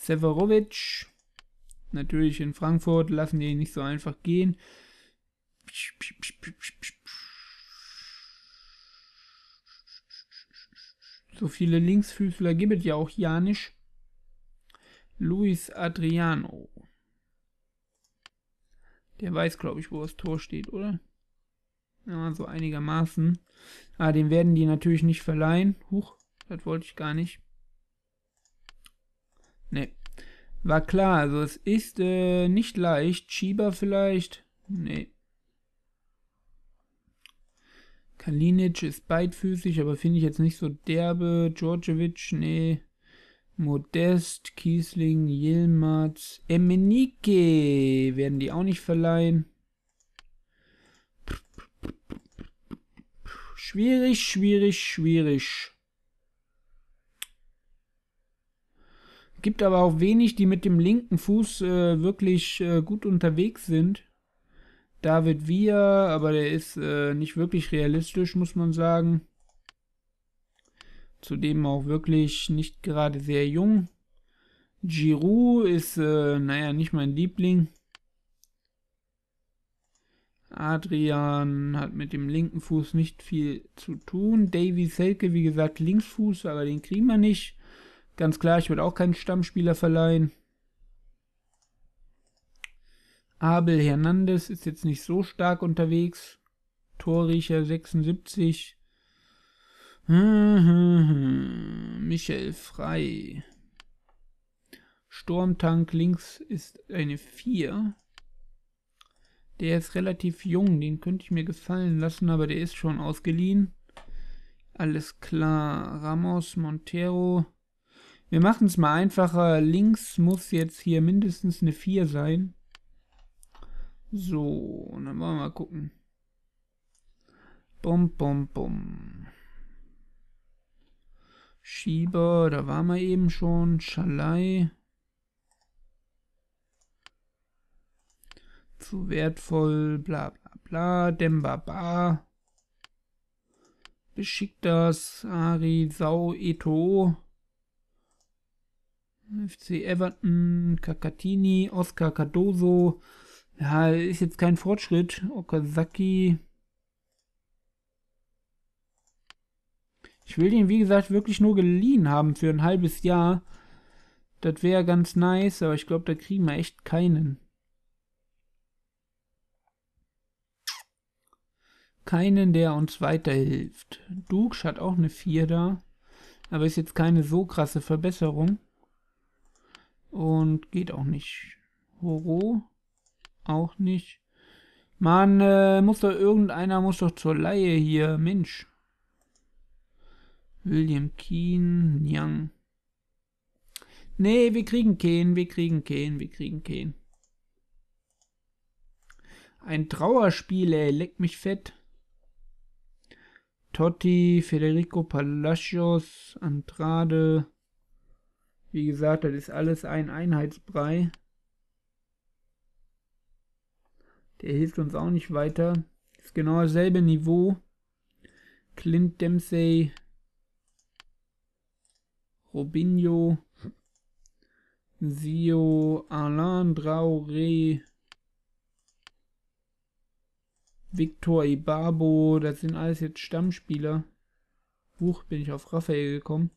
Severovic. Natürlich in Frankfurt lassen die ihn nicht so einfach gehen. So viele Linksfüßler gibt es ja auch Janisch. Luis Adriano. Der weiß, glaube ich, wo das Tor steht, oder? Ja, so einigermaßen. Ah, den werden die natürlich nicht verleihen. Huch, das wollte ich gar nicht. Nee. War klar, also es ist äh, nicht leicht. Schieber vielleicht? Nee. Kalinic ist beidfüßig, aber finde ich jetzt nicht so derbe. Djordjevic, nee. Modest, Kiesling, Yilmaz, Emenike werden die auch nicht verleihen. Schwierig, schwierig, schwierig. Gibt aber auch wenig, die mit dem linken Fuß äh, wirklich äh, gut unterwegs sind. David Villa, aber der ist äh, nicht wirklich realistisch, muss man sagen. Zudem auch wirklich nicht gerade sehr jung. Giroud ist, äh, naja, nicht mein Liebling. Adrian hat mit dem linken Fuß nicht viel zu tun. Davy Selke, wie gesagt, Linksfuß, aber den kriegen wir nicht. Ganz klar, ich würde auch keinen Stammspieler verleihen. Abel Hernandez ist jetzt nicht so stark unterwegs. Torriecher 76. Michael Frei. Sturmtank links ist eine 4. Der ist relativ jung, den könnte ich mir gefallen lassen, aber der ist schon ausgeliehen. Alles klar, Ramos, Montero, wir machen es mal einfacher. Links muss jetzt hier mindestens eine 4 sein. So, dann wollen wir mal gucken. Bum, bum, bum. Schieber, da waren wir eben schon. Schalei. Zu wertvoll, bla bla bla. Demba, bar. das. Ari, Sau, Eto. FC Everton, Kakatini, Oscar Cardoso. Ja, ist jetzt kein Fortschritt. Okazaki. Ich will den, wie gesagt, wirklich nur geliehen haben für ein halbes Jahr. Das wäre ganz nice, aber ich glaube, da kriegen wir echt keinen. Keinen, der uns weiterhilft. Duksch hat auch eine 4 da, aber ist jetzt keine so krasse Verbesserung. Und geht auch nicht. Horo? Auch nicht. Mann, äh, muss doch irgendeiner, muss doch zur Laie hier. Mensch. William Keen, Nyang. Nee, wir kriegen keinen, wir kriegen keinen, wir kriegen keinen. Ein Trauerspiel, ey, leck mich fett. Totti, Federico Palacios, Andrade, wie gesagt, das ist alles ein Einheitsbrei. Der hilft uns auch nicht weiter. Ist genau dasselbe Niveau. Clint Dempsey, Robinho, Sio, Alain Traoré, Victor Ibarbo. das sind alles jetzt Stammspieler. Huch, bin ich auf Raphael gekommen.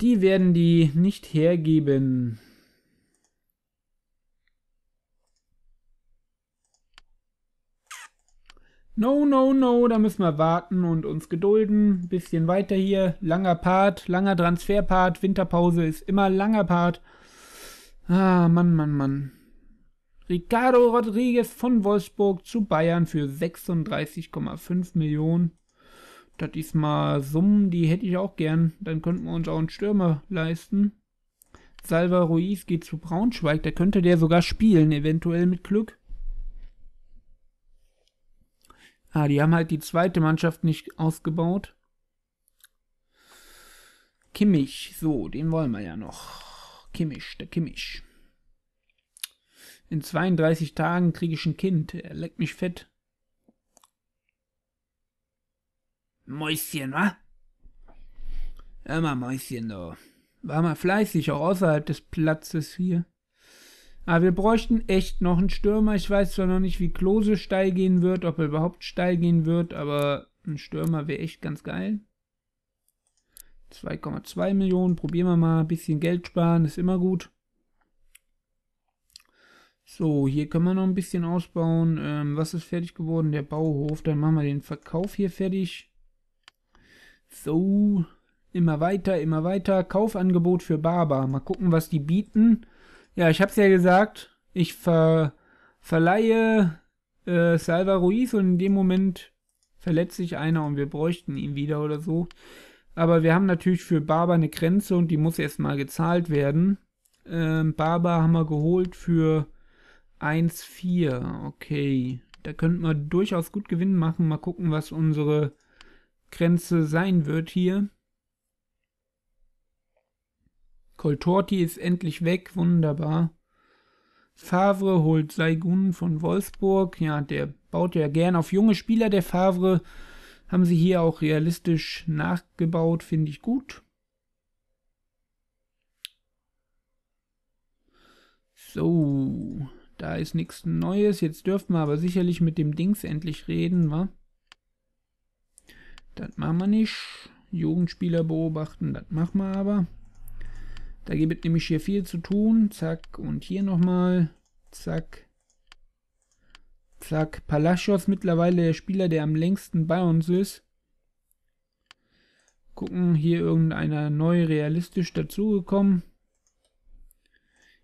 Die werden die nicht hergeben. No, no, no, da müssen wir warten und uns gedulden. Bisschen weiter hier. Langer Part, langer Transferpart. Winterpause ist immer langer Part. Ah, Mann, Mann, Mann. Ricardo Rodriguez von Wolfsburg zu Bayern für 36,5 Millionen das ist mal Summen, die hätte ich auch gern. Dann könnten wir uns auch einen Stürmer leisten. Salva Ruiz geht zu Braunschweig, da könnte der sogar spielen, eventuell mit Glück. Ah, die haben halt die zweite Mannschaft nicht ausgebaut. Kimmich, so, den wollen wir ja noch. Kimmich, der Kimmich. In 32 Tagen kriege ich ein Kind. Er leckt mich fett. Mäuschen, wa? Immer Mäuschen, du. War mal fleißig, auch außerhalb des Platzes hier. Aber wir bräuchten echt noch einen Stürmer. Ich weiß zwar noch nicht, wie Klose steil gehen wird, ob er überhaupt steil gehen wird, aber ein Stürmer wäre echt ganz geil. 2,2 Millionen, probieren wir mal. Ein bisschen Geld sparen, ist immer gut. So, hier können wir noch ein bisschen ausbauen. Ähm, was ist fertig geworden? Der Bauhof. Dann machen wir den Verkauf hier fertig. So, immer weiter, immer weiter. Kaufangebot für Barber. Mal gucken, was die bieten. Ja, ich habe es ja gesagt, ich ver verleihe äh, Salva Ruiz und in dem Moment verletzt sich einer und wir bräuchten ihn wieder oder so. Aber wir haben natürlich für Barber eine Grenze und die muss erstmal gezahlt werden. Ähm, Barber haben wir geholt für 1,4. Okay, da könnten wir durchaus gut Gewinn machen. Mal gucken, was unsere Grenze sein wird hier. Coltorti ist endlich weg, wunderbar. Favre holt Saigun von Wolfsburg. Ja, der baut ja gern auf junge Spieler. Der Favre haben sie hier auch realistisch nachgebaut, finde ich gut. So, da ist nichts Neues. Jetzt dürfen wir aber sicherlich mit dem Dings endlich reden, wa? Das machen wir nicht. Jugendspieler beobachten, das machen wir aber. Da gibt es nämlich hier viel zu tun. Zack, und hier nochmal. Zack. Zack. Palacios mittlerweile der Spieler, der am längsten bei uns ist. Gucken, hier irgendeiner neu realistisch dazugekommen.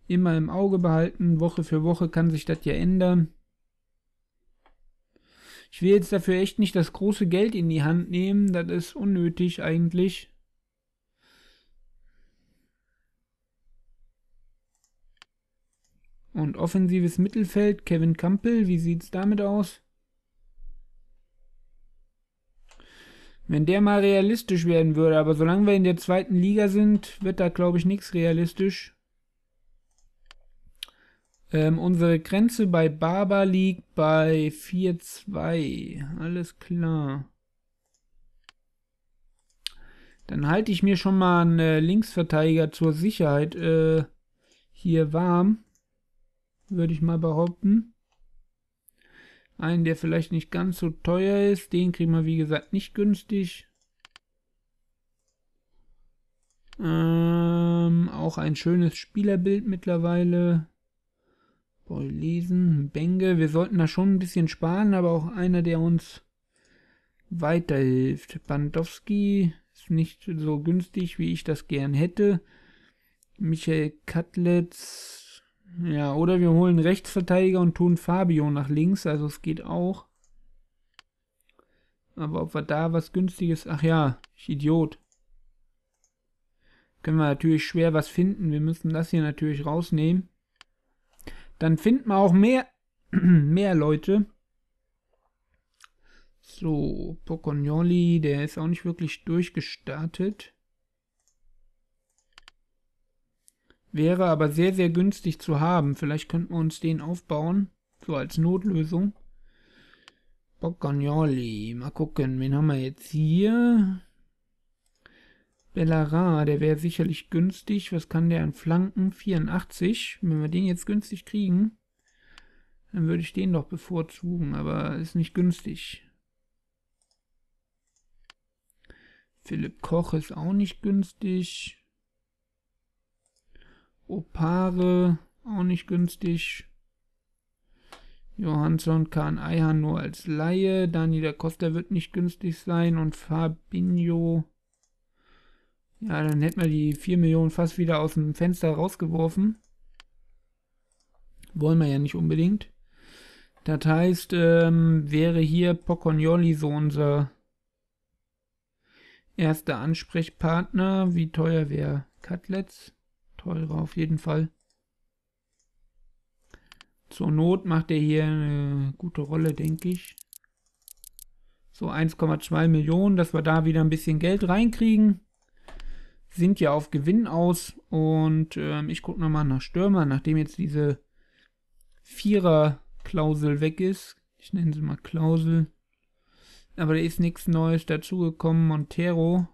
Immer im Auge behalten. Woche für Woche kann sich das ja ändern. Ich will jetzt dafür echt nicht das große Geld in die Hand nehmen. Das ist unnötig eigentlich. Und offensives Mittelfeld, Kevin Campbell, wie sieht es damit aus? Wenn der mal realistisch werden würde, aber solange wir in der zweiten Liga sind, wird da glaube ich nichts realistisch. Ähm, unsere Grenze bei Barber liegt bei 4,2. Alles klar. Dann halte ich mir schon mal einen äh, Linksverteidiger zur Sicherheit äh, hier warm. Würde ich mal behaupten. Einen, der vielleicht nicht ganz so teuer ist. Den kriegen wir, wie gesagt, nicht günstig. Ähm, auch ein schönes Spielerbild mittlerweile. Beulesen, Benge, wir sollten da schon ein bisschen sparen, aber auch einer, der uns weiterhilft. Bandowski ist nicht so günstig, wie ich das gern hätte. Michael Katletz, ja, oder wir holen Rechtsverteidiger und tun Fabio nach links, also es geht auch. Aber ob wir da was günstiges, ach ja, ich Idiot. Können wir natürlich schwer was finden, wir müssen das hier natürlich rausnehmen dann finden wir auch mehr, mehr Leute. So, Pocognoli, der ist auch nicht wirklich durchgestartet. Wäre aber sehr, sehr günstig zu haben. Vielleicht könnten wir uns den aufbauen. So als Notlösung. Boccagnoli. Mal gucken, wen haben wir jetzt hier? Bellerin, der wäre sicherlich günstig. Was kann der an Flanken? 84. Wenn wir den jetzt günstig kriegen, dann würde ich den doch bevorzugen, aber ist nicht günstig. Philipp Koch ist auch nicht günstig. Opare auch nicht günstig. Johansson, kann Eihan nur als Laie. Dani Costa wird nicht günstig sein. Und Fabinho ja, dann hätten wir die 4 Millionen fast wieder aus dem Fenster rausgeworfen. Wollen wir ja nicht unbedingt. Das heißt, ähm, wäre hier Pocognoli so unser erster Ansprechpartner. Wie teuer wäre Cutlets? Teurer auf jeden Fall. Zur Not macht er hier eine gute Rolle, denke ich. So 1,2 Millionen, dass wir da wieder ein bisschen Geld reinkriegen sind ja auf Gewinn aus und ähm, ich gucke nochmal nach Stürmer, nachdem jetzt diese Vierer-Klausel weg ist. Ich nenne sie mal Klausel. Aber da ist nichts Neues dazugekommen. Montero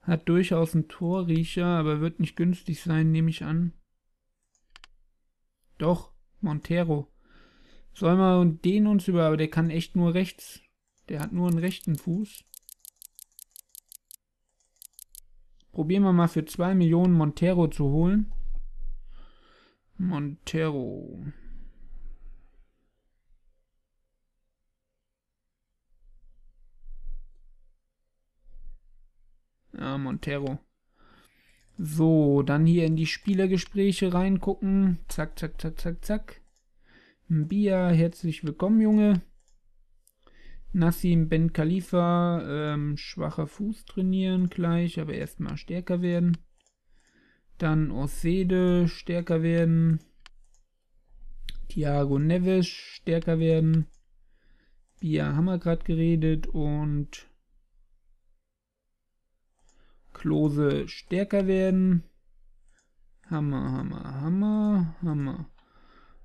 hat durchaus einen Torriecher, aber wird nicht günstig sein, nehme ich an. Doch, Montero. Sollen wir den uns über, aber der kann echt nur rechts. Der hat nur einen rechten Fuß. Probieren wir mal für 2 Millionen Montero zu holen. Montero. Ja, Montero. So, dann hier in die Spielergespräche reingucken. Zack, zack, zack, zack, zack. Bia, herzlich willkommen, Junge. Nassim Ben Khalifa, ähm, schwacher Fuß trainieren gleich, aber erstmal stärker werden. Dann Osede, stärker werden. Thiago Neves, stärker werden. Bia haben wir gerade geredet und Klose stärker werden. Hammer, Hammer, Hammer, Hammer.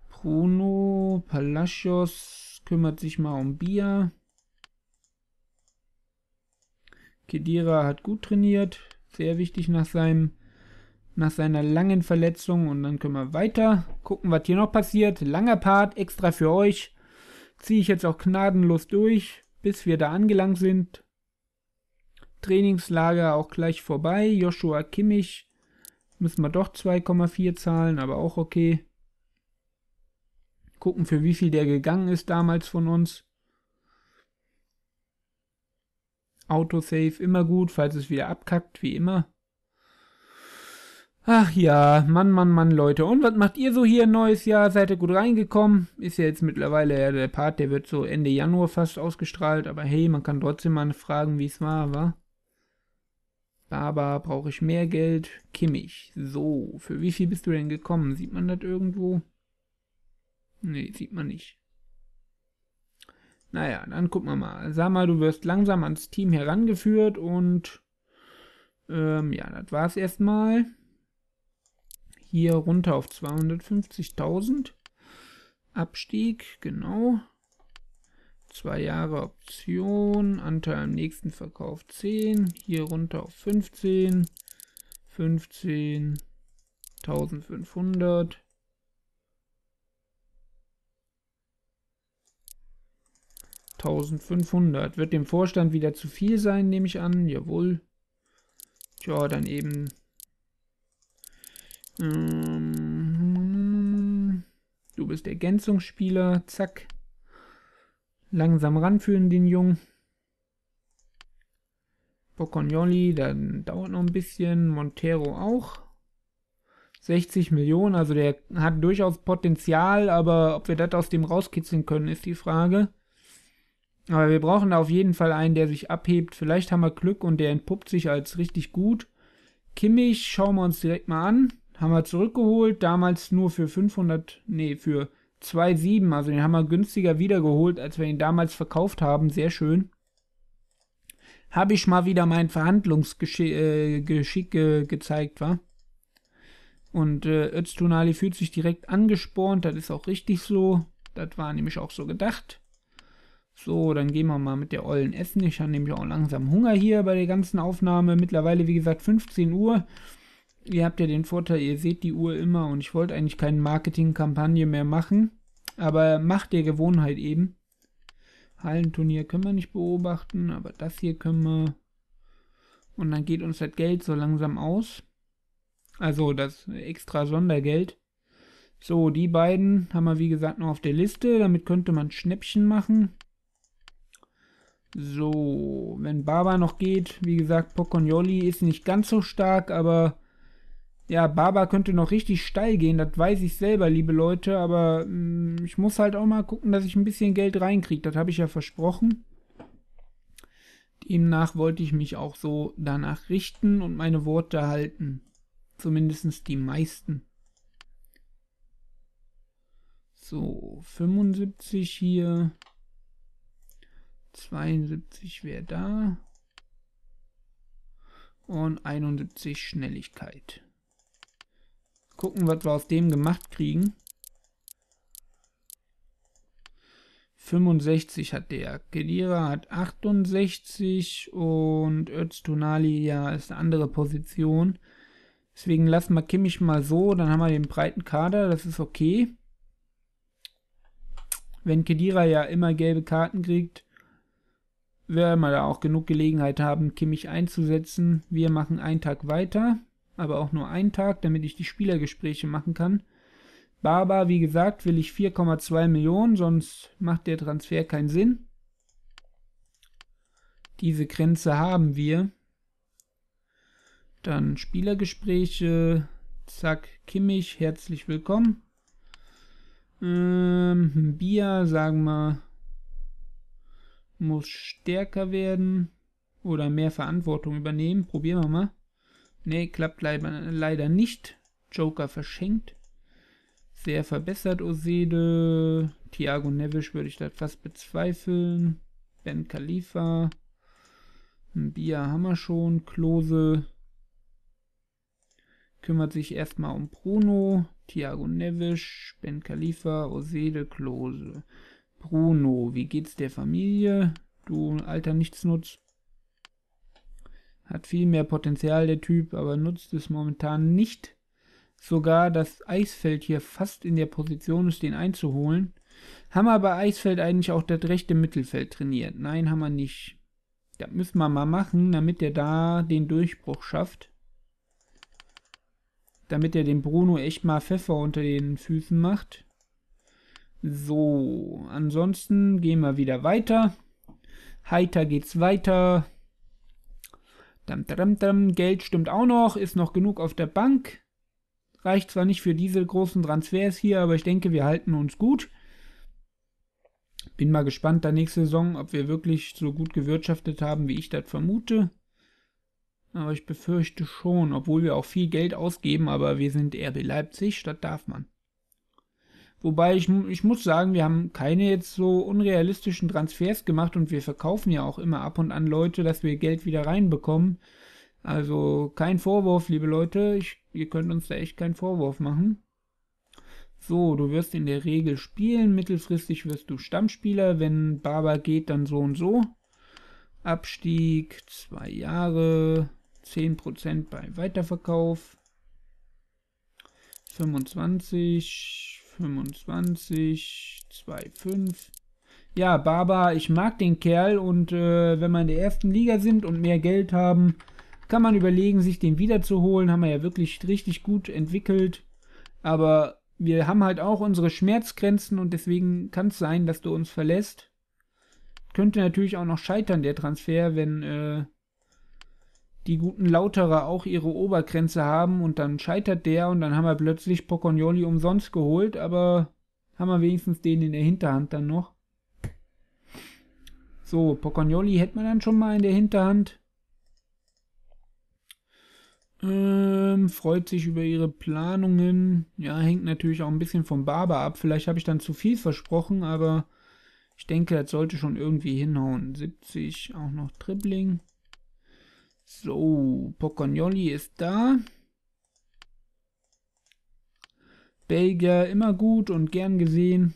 Bruno Palacios kümmert sich mal um Bia. Kedira hat gut trainiert, sehr wichtig nach, seinem, nach seiner langen Verletzung. Und dann können wir weiter gucken, was hier noch passiert. Langer Part, extra für euch. Ziehe ich jetzt auch gnadenlos durch, bis wir da angelangt sind. Trainingslager auch gleich vorbei. Joshua Kimmich müssen wir doch 2,4 zahlen, aber auch okay. Gucken, für wie viel der gegangen ist damals von uns. Autosave immer gut, falls es wieder abkackt, wie immer. Ach ja, Mann, Mann, Mann, Leute. Und was macht ihr so hier neues Jahr? Seid ihr gut reingekommen? Ist ja jetzt mittlerweile ja, der Part, der wird so Ende Januar fast ausgestrahlt, aber hey, man kann trotzdem mal fragen, wie es war, wa? Baba, brauche ich mehr Geld? Kimmich. So, für wie viel bist du denn gekommen? Sieht man das irgendwo? Nee, sieht man nicht. Naja, dann gucken wir mal. Sag mal, du wirst langsam ans Team herangeführt und ähm, ja, das war's erstmal. Hier runter auf 250.000. Abstieg, genau. Zwei Jahre Option, Anteil im nächsten Verkauf 10, hier runter auf 15, 15, 1500, 1500. Wird dem Vorstand wieder zu viel sein, nehme ich an. Jawohl. Tja, dann eben... Ähm, du bist Ergänzungsspieler. Zack. Langsam ranführen den Jungen. Bocconioli, dann dauert noch ein bisschen. Montero auch. 60 Millionen, also der hat durchaus Potenzial, aber ob wir das aus dem rauskitzeln können, ist die Frage. Aber wir brauchen auf jeden Fall einen, der sich abhebt. Vielleicht haben wir Glück und der entpuppt sich als richtig gut. Kimmich schauen wir uns direkt mal an. Haben wir zurückgeholt, damals nur für 500, nee, für 2,7. Also den haben wir günstiger wiedergeholt, als wir ihn damals verkauft haben. Sehr schön. Habe ich mal wieder mein Verhandlungsgeschick äh, ge gezeigt, wa? Und äh, Öztunali fühlt sich direkt angespornt. Das ist auch richtig so. Das war nämlich auch so gedacht. So, dann gehen wir mal mit der Ollen essen. Ich habe nämlich auch langsam Hunger hier bei der ganzen Aufnahme. Mittlerweile, wie gesagt, 15 Uhr. Ihr habt ja den Vorteil, ihr seht die Uhr immer und ich wollte eigentlich keine Marketingkampagne mehr machen. Aber macht der Gewohnheit eben. Hallenturnier können wir nicht beobachten, aber das hier können wir. Und dann geht uns das Geld so langsam aus. Also das extra Sondergeld. So, die beiden haben wir wie gesagt noch auf der Liste. Damit könnte man Schnäppchen machen. So, wenn Baba noch geht, wie gesagt, Pocognoli ist nicht ganz so stark, aber ja, Baba könnte noch richtig steil gehen, das weiß ich selber, liebe Leute, aber mh, mm, ich muss halt auch mal gucken, dass ich ein bisschen Geld reinkriege, das habe ich ja versprochen. Demnach wollte ich mich auch so danach richten und meine Worte halten, zumindest die meisten. So, 75 hier, 72 wäre da. Und 71 Schnelligkeit. Gucken, was wir aus dem gemacht kriegen. 65 hat der. Kedira hat 68 und Öztunali ja ist eine andere Position. Deswegen lassen wir Kimmich mal so, dann haben wir den breiten Kader, das ist okay. Wenn Kedira ja immer gelbe Karten kriegt, werden wir da auch genug Gelegenheit haben, Kimmich einzusetzen. Wir machen einen Tag weiter, aber auch nur einen Tag, damit ich die Spielergespräche machen kann. Baba, wie gesagt, will ich 4,2 Millionen, sonst macht der Transfer keinen Sinn. Diese Grenze haben wir. Dann Spielergespräche. Zack, Kimmich, herzlich willkommen. Ähm, Bier, sagen wir muss stärker werden oder mehr Verantwortung übernehmen. Probieren wir mal. Ne, klappt leider nicht. Joker verschenkt. Sehr verbessert Osede. Thiago Neves würde ich da fast bezweifeln. Ben Khalifa. Bia haben wir schon. Klose kümmert sich erstmal um Bruno. Thiago Neves, Ben Khalifa, Osede, Klose. Bruno, wie geht's der Familie? Du alter Nichtsnutz. Hat viel mehr Potenzial, der Typ, aber nutzt es momentan nicht. Sogar das Eisfeld hier fast in der Position ist, den einzuholen. Haben wir bei Eisfeld eigentlich auch das rechte Mittelfeld trainiert? Nein, haben wir nicht. Das müssen wir mal machen, damit er da den Durchbruch schafft. Damit er den Bruno echt mal Pfeffer unter den Füßen macht. So, ansonsten gehen wir wieder weiter. Heiter geht's weiter. Dam, dam, dam. Geld stimmt auch noch, ist noch genug auf der Bank. Reicht zwar nicht für diese großen Transfers hier, aber ich denke, wir halten uns gut. Bin mal gespannt da nächste Saison, ob wir wirklich so gut gewirtschaftet haben, wie ich das vermute. Aber ich befürchte schon, obwohl wir auch viel Geld ausgeben, aber wir sind RB Leipzig, statt darf man. Wobei ich, ich muss sagen, wir haben keine jetzt so unrealistischen Transfers gemacht und wir verkaufen ja auch immer ab und an Leute, dass wir Geld wieder reinbekommen. Also kein Vorwurf, liebe Leute. Ich, ihr könnt uns da echt keinen Vorwurf machen. So, du wirst in der Regel spielen. Mittelfristig wirst du Stammspieler. Wenn Barber geht, dann so und so. Abstieg, zwei Jahre, 10% bei Weiterverkauf. 25, 25, 2, 5. Ja, Baba, ich mag den Kerl und äh, wenn wir in der ersten Liga sind und mehr Geld haben, kann man überlegen, sich den wiederzuholen. Haben wir ja wirklich richtig gut entwickelt. Aber wir haben halt auch unsere Schmerzgrenzen und deswegen kann es sein, dass du uns verlässt. Könnte natürlich auch noch scheitern, der Transfer, wenn äh, die guten Lauterer auch ihre Obergrenze haben und dann scheitert der und dann haben wir plötzlich Pocognoli umsonst geholt, aber haben wir wenigstens den in der Hinterhand dann noch. So, Pocognoli hätten wir dann schon mal in der Hinterhand. Ähm, freut sich über ihre Planungen. Ja, hängt natürlich auch ein bisschen vom Barber ab. Vielleicht habe ich dann zu viel versprochen, aber ich denke, das sollte schon irgendwie hinhauen. 70, auch noch Dribbling. So, Pocconioli ist da. Belgier immer gut und gern gesehen.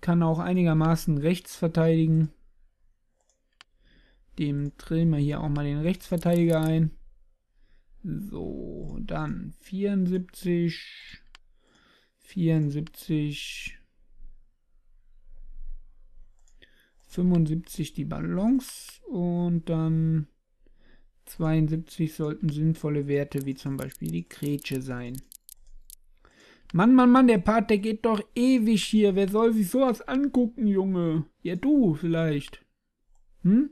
Kann auch einigermaßen rechts verteidigen. Dem drehen wir hier auch mal den Rechtsverteidiger ein. So, dann 74, 74, 75 die Ballons und dann 72 sollten sinnvolle Werte wie zum Beispiel die Kretsche sein. Mann, Mann, Mann, der Part, der geht doch ewig hier. Wer soll sich sowas angucken, Junge? Ja, du vielleicht. Hm?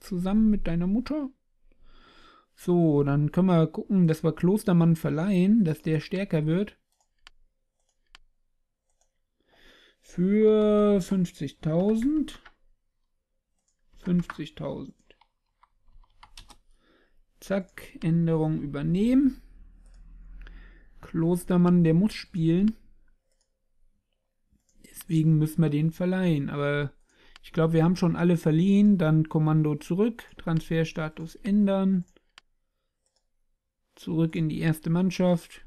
Zusammen mit deiner Mutter? So, dann können wir gucken, dass wir Klostermann verleihen, dass der stärker wird. Für 50.000. 50.000. Zack, Änderung übernehmen. Klostermann, der muss spielen. Deswegen müssen wir den verleihen. Aber ich glaube, wir haben schon alle verliehen. Dann Kommando zurück, Transferstatus ändern. Zurück in die erste Mannschaft.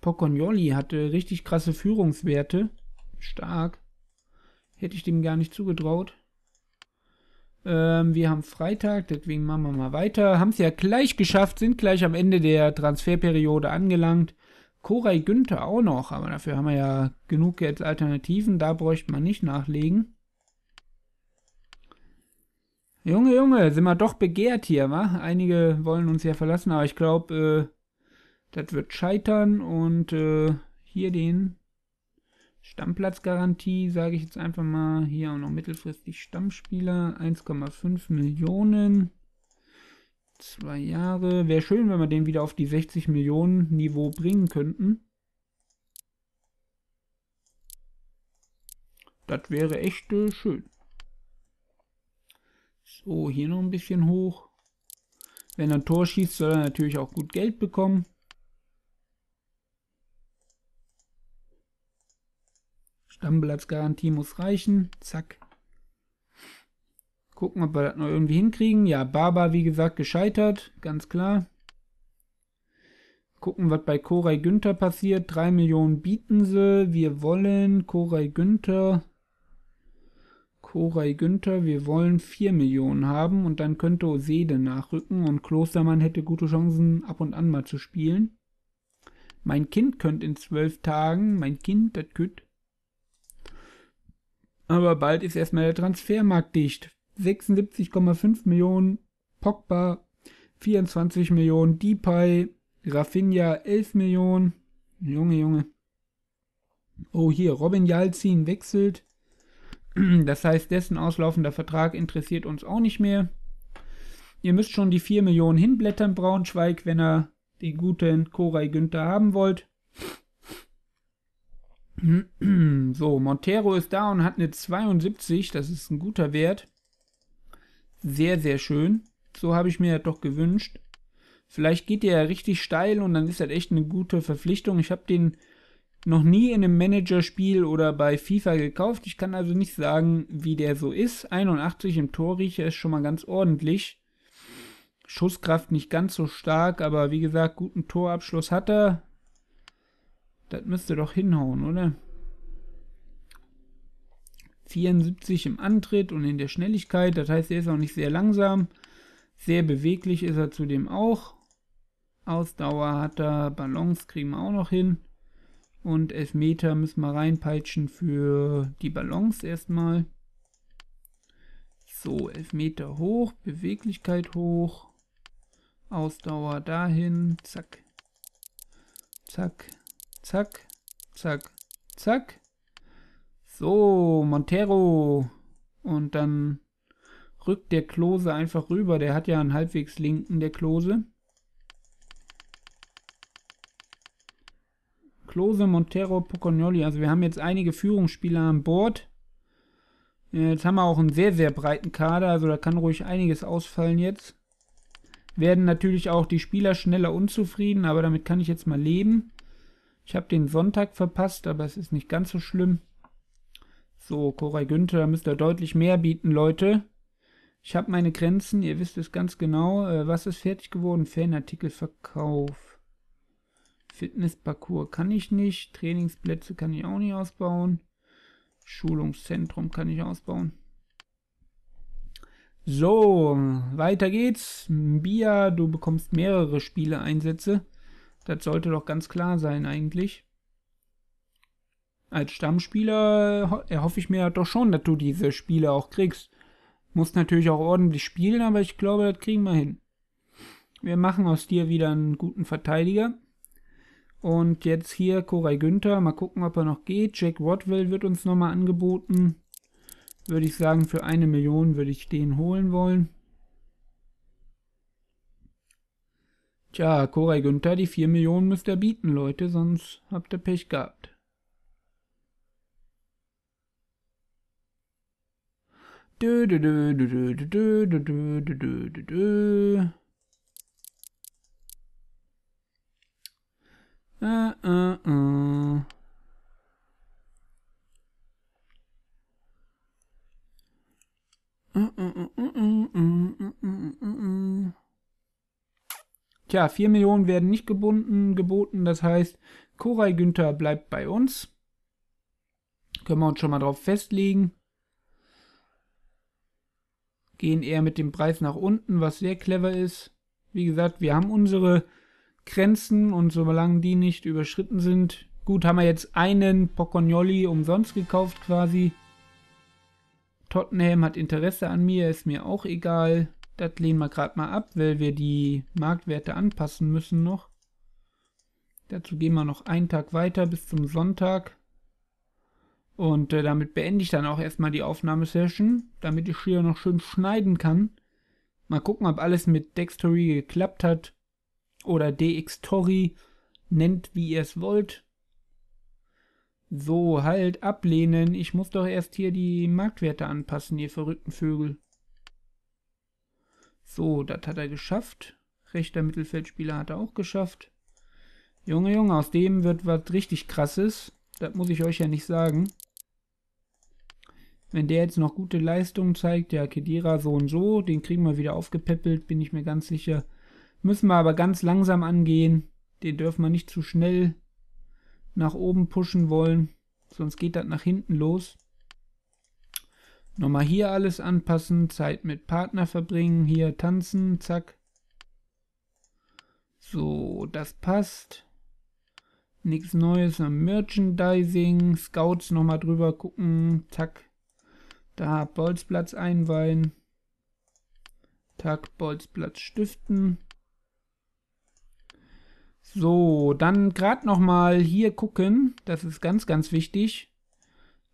Pocognoli hatte richtig krasse Führungswerte. Stark. Hätte ich dem gar nicht zugetraut. Ähm, wir haben Freitag, deswegen machen wir mal weiter. Haben es ja gleich geschafft, sind gleich am Ende der Transferperiode angelangt. Koray Günther auch noch, aber dafür haben wir ja genug jetzt Alternativen. Da bräuchte man nicht nachlegen. Junge, Junge, sind wir doch begehrt hier, wa? Einige wollen uns ja verlassen, aber ich glaube, äh, das wird scheitern. Und äh, hier den Stammplatzgarantie, sage ich jetzt einfach mal, hier auch noch mittelfristig Stammspieler, 1,5 Millionen, zwei Jahre. Wäre schön, wenn wir den wieder auf die 60 Millionen Niveau bringen könnten. Das wäre echt äh, schön. So, hier noch ein bisschen hoch. Wenn er ein Tor schießt, soll er natürlich auch gut Geld bekommen. Stammplatzgarantie muss reichen. Zack. Gucken, ob wir das noch irgendwie hinkriegen. Ja, Baba, wie gesagt, gescheitert. Ganz klar. Gucken, was bei Koray Günther passiert. 3 Millionen bieten sie. Wir wollen Koray Günther. Koray Günther, wir wollen 4 Millionen haben und dann könnte Osede nachrücken und Klostermann hätte gute Chancen, ab und an mal zu spielen. Mein Kind könnte in zwölf Tagen, mein Kind, das könnte aber bald ist erstmal der Transfermarkt dicht. 76,5 Millionen Pogba, 24 Millionen Depay, Rafinha 11 Millionen. Junge, Junge. Oh, hier, Robin Jalzin wechselt. Das heißt, dessen auslaufender Vertrag interessiert uns auch nicht mehr. Ihr müsst schon die 4 Millionen hinblättern, Braunschweig, wenn ihr den guten Koray Günther haben wollt. So, Montero ist da und hat eine 72. Das ist ein guter Wert. Sehr, sehr schön. So habe ich mir das doch gewünscht. Vielleicht geht der ja richtig steil und dann ist das echt eine gute Verpflichtung. Ich habe den noch nie in einem Managerspiel oder bei FIFA gekauft. Ich kann also nicht sagen, wie der so ist. 81 im Torriecher ist schon mal ganz ordentlich. Schusskraft nicht ganz so stark, aber wie gesagt, guten Torabschluss hat er. Das müsste doch hinhauen, oder? 74 im Antritt und in der Schnelligkeit. Das heißt, er ist auch nicht sehr langsam. Sehr beweglich ist er zudem auch. Ausdauer hat er, Balance kriegen wir auch noch hin. Und 11 Meter müssen wir reinpeitschen für die Balance erstmal. So, 11 Meter hoch, Beweglichkeit hoch, Ausdauer dahin, zack, zack, Zack, zack, zack. So, Montero. Und dann rückt der Klose einfach rüber. Der hat ja einen halbwegs linken, der Klose. Klose, Montero, Pocognoli. Also wir haben jetzt einige Führungsspieler an Bord. Äh, jetzt haben wir auch einen sehr, sehr breiten Kader. Also da kann ruhig einiges ausfallen jetzt. Werden natürlich auch die Spieler schneller unzufrieden, aber damit kann ich jetzt mal leben. Ich habe den Sonntag verpasst, aber es ist nicht ganz so schlimm. So, Koray Günther, da müsst ihr deutlich mehr bieten, Leute. Ich habe meine Grenzen, ihr wisst es ganz genau. Äh, was ist fertig geworden? Fanartikelverkauf. Fitnessparcours kann ich nicht. Trainingsplätze kann ich auch nicht ausbauen. Schulungszentrum kann ich ausbauen. So, weiter geht's. Bia, du bekommst mehrere Spiele-Einsätze. Das sollte doch ganz klar sein eigentlich. Als Stammspieler erhoffe ich mir doch schon, dass du diese Spiele auch kriegst. Musst natürlich auch ordentlich spielen, aber ich glaube, das kriegen wir hin. Wir machen aus dir wieder einen guten Verteidiger. Und jetzt hier Koray Günther. Mal gucken, ob er noch geht. Jack Watwell wird uns nochmal angeboten. Würde ich sagen, für eine Million würde ich den holen wollen. Tja, Koray Günther, die 4 Millionen müsst ihr bieten, Leute, sonst habt ihr Pech gehabt. Dö, dö, dö, dö, dö, dö, dö, dö, dö, dö. Uh, uh, uh. Tja, 4 Millionen werden nicht gebunden, geboten, das heißt, Koray Günther bleibt bei uns. Können wir uns schon mal drauf festlegen. Gehen eher mit dem Preis nach unten, was sehr clever ist. Wie gesagt, wir haben unsere Grenzen und solange die nicht überschritten sind, gut, haben wir jetzt einen Pocognoli umsonst gekauft quasi. Tottenham hat Interesse an mir, ist mir auch egal. Das lehnen wir gerade mal ab, weil wir die Marktwerte anpassen müssen noch. Dazu gehen wir noch einen Tag weiter bis zum Sonntag. Und äh, damit beende ich dann auch erstmal die Aufnahmesession, damit ich hier noch schön schneiden kann. Mal gucken, ob alles mit Dextory geklappt hat oder DXTory, nennt wie ihr es wollt. So, halt, ablehnen. Ich muss doch erst hier die Marktwerte anpassen, ihr verrückten Vögel. So, das hat er geschafft. Rechter Mittelfeldspieler hat er auch geschafft. Junge, Junge, aus dem wird was richtig krasses. Das muss ich euch ja nicht sagen. Wenn der jetzt noch gute Leistungen zeigt, der Kedira so und so, den kriegen wir wieder aufgepäppelt, bin ich mir ganz sicher. Müssen wir aber ganz langsam angehen. Den dürfen wir nicht zu schnell nach oben pushen wollen, sonst geht das nach hinten los. Nochmal hier alles anpassen, Zeit mit Partner verbringen, hier tanzen, zack. So, das passt. Nichts Neues am Merchandising, Scouts nochmal drüber gucken, zack. Da Bolzplatz einweihen. Tag Bolzplatz stiften. So, dann gerade nochmal hier gucken, das ist ganz, ganz wichtig.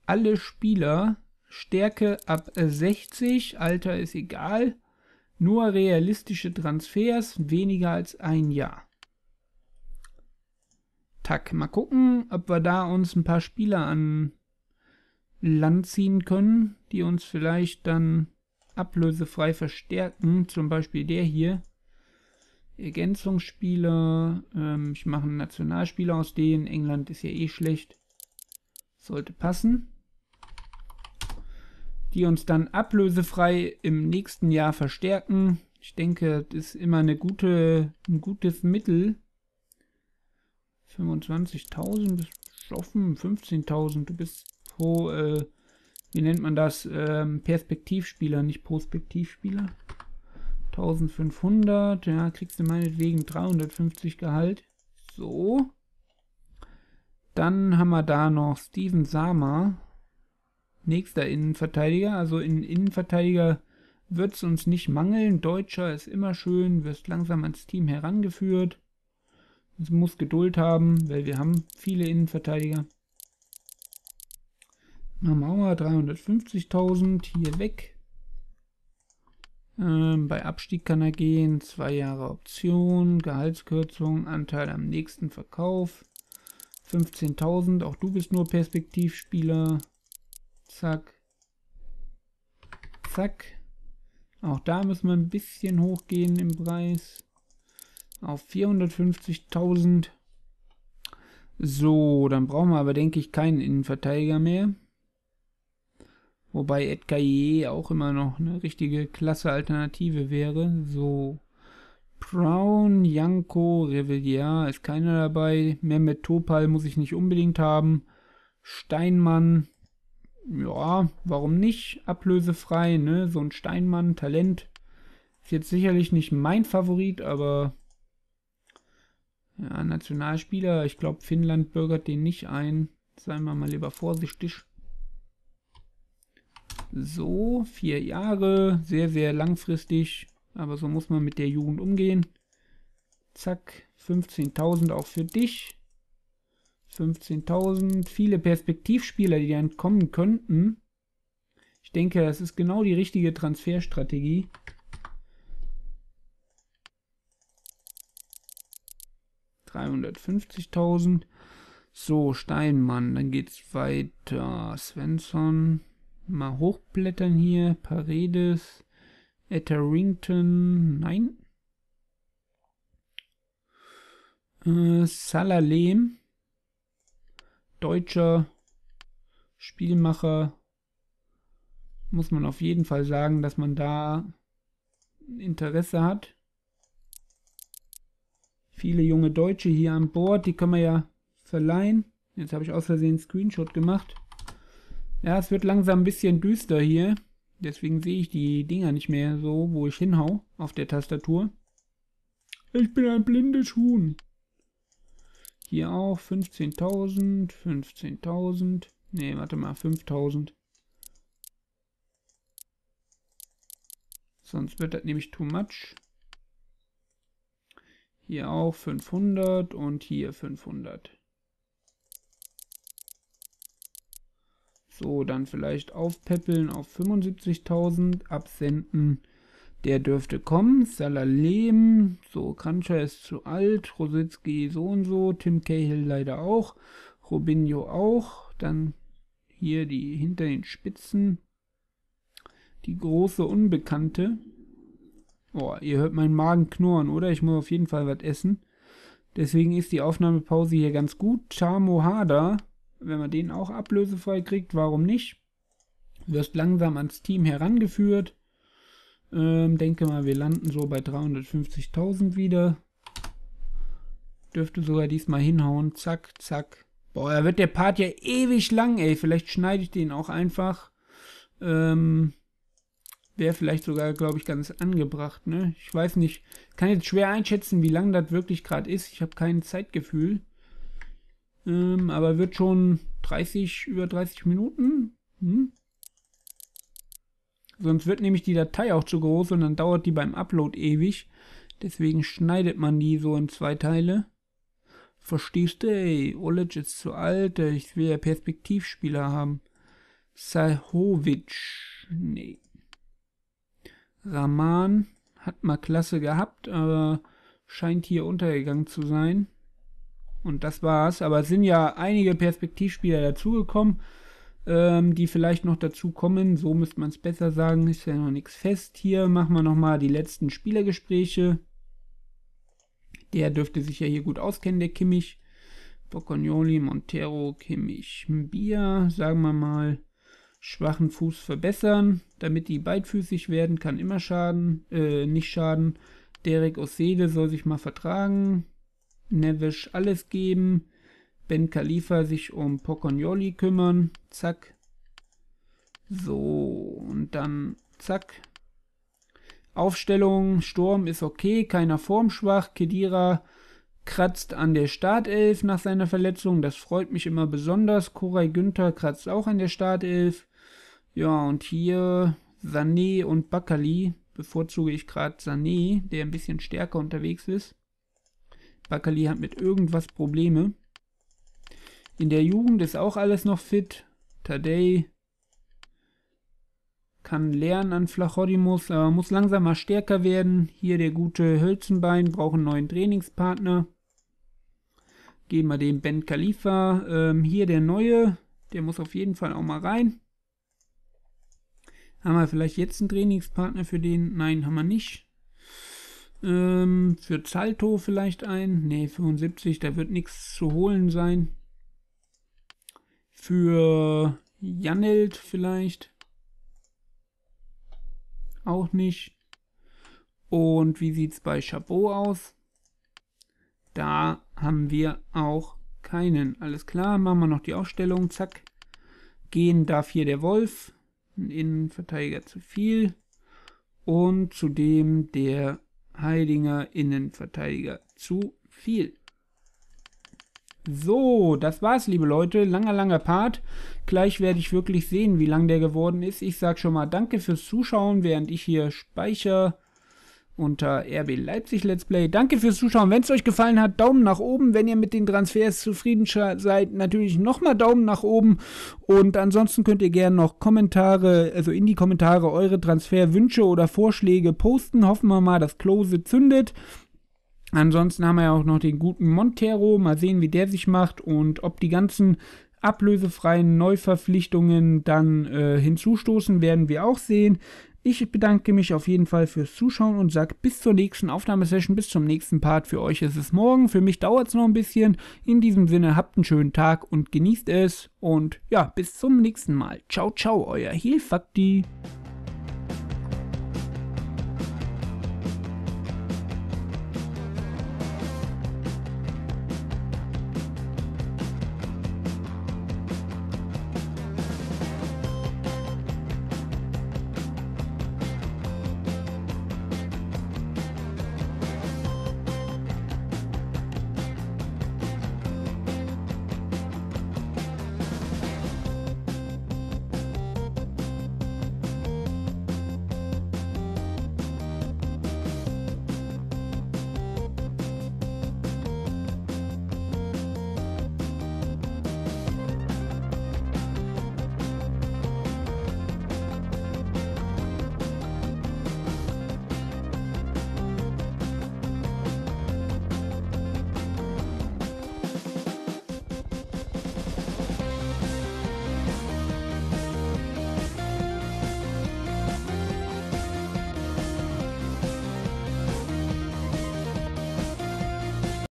Alle Spieler Stärke ab 60, äh, Alter ist egal. Nur realistische Transfers, weniger als ein Jahr. Tack, mal gucken, ob wir da uns ein paar Spieler an Land ziehen können, die uns vielleicht dann ablösefrei verstärken. Zum Beispiel der hier. Ergänzungsspieler. Ähm, ich mache einen Nationalspieler aus denen. England ist ja eh schlecht. Sollte passen die uns dann ablösefrei im nächsten Jahr verstärken. Ich denke, das ist immer eine gute, ein gutes Mittel. 25.000 bis offen, 15.000. Du bist pro, äh, wie nennt man das, ähm, Perspektivspieler, nicht Prospektivspieler. 1500, ja, kriegst du meinetwegen 350 Gehalt. So. Dann haben wir da noch Steven Sama nächster Innenverteidiger. Also in Innenverteidiger wird es uns nicht mangeln. Deutscher ist immer schön, wirst langsam ans Team herangeführt. Es muss Geduld haben, weil wir haben viele Innenverteidiger. Na, Mauer 350.000, hier weg. Ähm, bei Abstieg kann er gehen, zwei Jahre Option, Gehaltskürzung, Anteil am nächsten Verkauf. 15.000, auch du bist nur Perspektivspieler. Zack. Zack. Auch da müssen wir ein bisschen hochgehen im Preis. Auf 450.000. So, dann brauchen wir aber, denke ich, keinen Innenverteidiger mehr. Wobei Edgar auch immer noch eine richtige klasse Alternative wäre. So, Brown, Janko, Revillier ist keiner dabei. Mehmet Topal muss ich nicht unbedingt haben. Steinmann, ja, warum nicht? Ablösefrei, ne? So ein Steinmann, Talent. Ist jetzt sicherlich nicht mein Favorit, aber ja, Nationalspieler. Ich glaube, Finnland bürgert den nicht ein. Seien wir mal lieber vorsichtig. So, vier Jahre. Sehr, sehr langfristig. Aber so muss man mit der Jugend umgehen. Zack, 15.000 auch für dich. 15.000. Viele Perspektivspieler, die dann kommen könnten. Ich denke, das ist genau die richtige Transferstrategie. ...350.000. So, Steinmann, dann geht's weiter. Svensson, mal hochblättern hier. Paredes, Etterington, nein. Äh, Salah deutscher Spielmacher muss man auf jeden Fall sagen, dass man da Interesse hat. Viele junge Deutsche hier an Bord, die können wir ja verleihen. Jetzt habe ich aus Versehen Screenshot gemacht. Ja, es wird langsam ein bisschen düster hier. Deswegen sehe ich die Dinger nicht mehr so, wo ich hinhau auf der Tastatur. Ich bin ein blindes Huhn. Hier auch 15.000, 15.000. Ne, warte mal, 5.000. Sonst wird das nämlich too much. Hier auch 500 und hier 500. So, dann vielleicht aufpäppeln auf 75.000, absenden der dürfte kommen. Salalem, so Krancher ist zu alt. Rositzky so und so. Tim Cahill leider auch. Robinho auch. Dann hier die hinter den Spitzen. Die große Unbekannte. Oh, ihr hört meinen Magen knurren, oder? Ich muss auf jeden Fall was essen. Deswegen ist die Aufnahmepause hier ganz gut. Chamo Hada, wenn man den auch ablösefrei kriegt, warum nicht? Wirst langsam ans Team herangeführt. Ähm, denke mal, wir landen so bei 350.000 wieder. Dürfte sogar diesmal hinhauen. Zack, zack. Boah, da wird der Part ja ewig lang, ey. Vielleicht schneide ich den auch einfach. Ähm, Wäre vielleicht sogar, glaube ich, ganz angebracht, ne? Ich weiß nicht. Kann jetzt schwer einschätzen, wie lang das wirklich gerade ist. Ich habe kein Zeitgefühl. Ähm, aber wird schon 30, über 30 Minuten. Hm? Sonst wird nämlich die Datei auch zu groß und dann dauert die beim Upload ewig. Deswegen schneidet man die so in zwei Teile. Verstehst du, ey, Olic ist zu alt, ich will ja Perspektivspieler haben. Sajovic. nee. Raman hat mal Klasse gehabt, aber scheint hier untergegangen zu sein. Und das war's. Aber es sind ja einige Perspektivspieler dazugekommen ähm, die vielleicht noch dazu kommen. So müsste man es besser sagen. Ist ja noch nichts fest. Hier machen wir nochmal die letzten Spielergespräche. Der dürfte sich ja hier gut auskennen, der Kimmich. Bocconioli, Montero, Kimmich, Bier, sagen wir mal, schwachen Fuß verbessern, damit die beidfüßig werden, kann immer schaden, äh, nicht schaden. Derek Osede soll sich mal vertragen. Nevisch alles geben. Ben Khalifa sich um Pocognoli kümmern. Zack. So, und dann zack. Aufstellung, Sturm ist okay, keiner formschwach. Kedira kratzt an der Startelf nach seiner Verletzung. Das freut mich immer besonders. Koray Günther kratzt auch an der Startelf. Ja, und hier Sané und Bakali. Bevorzuge ich gerade Sané, der ein bisschen stärker unterwegs ist. Bakali hat mit irgendwas Probleme. In der Jugend ist auch alles noch fit. Tadei kann lernen an Flachodimus, aber muss langsam mal stärker werden. Hier der gute Hölzenbein braucht einen neuen Trainingspartner. Geben wir dem Ben Khalifa. Ähm, hier der neue, der muss auf jeden Fall auch mal rein. Haben wir vielleicht jetzt einen Trainingspartner für den? Nein, haben wir nicht. Ähm, für Zalto vielleicht ein? Ne, 75, da wird nichts zu holen sein. Für Janelt vielleicht. Auch nicht. Und wie sieht es bei Chabot aus? Da haben wir auch keinen. Alles klar, machen wir noch die Ausstellung. Zack. Gehen darf hier der Wolf. Ein Innenverteidiger zu viel. Und zudem der Heidinger Innenverteidiger zu viel. So, das war's, liebe Leute. Langer, langer Part. Gleich werde ich wirklich sehen, wie lang der geworden ist. Ich sage schon mal danke fürs Zuschauen, während ich hier speichere unter RB Leipzig Let's Play. Danke fürs Zuschauen. Wenn es euch gefallen hat, Daumen nach oben. Wenn ihr mit den Transfers zufrieden seid, natürlich nochmal Daumen nach oben. Und ansonsten könnt ihr gerne noch Kommentare, also in die Kommentare eure Transferwünsche oder Vorschläge posten. Hoffen wir mal, dass Klose zündet. Ansonsten haben wir ja auch noch den guten Montero. Mal sehen, wie der sich macht und ob die ganzen ablösefreien Neuverpflichtungen dann äh, hinzustoßen, werden wir auch sehen. Ich bedanke mich auf jeden Fall fürs Zuschauen und sage bis zur nächsten Aufnahmesession, bis zum nächsten Part. Für euch ist es morgen, für mich dauert es noch ein bisschen. In diesem Sinne, habt einen schönen Tag und genießt es. Und ja, bis zum nächsten Mal. Ciao, ciao, euer Hilfakti.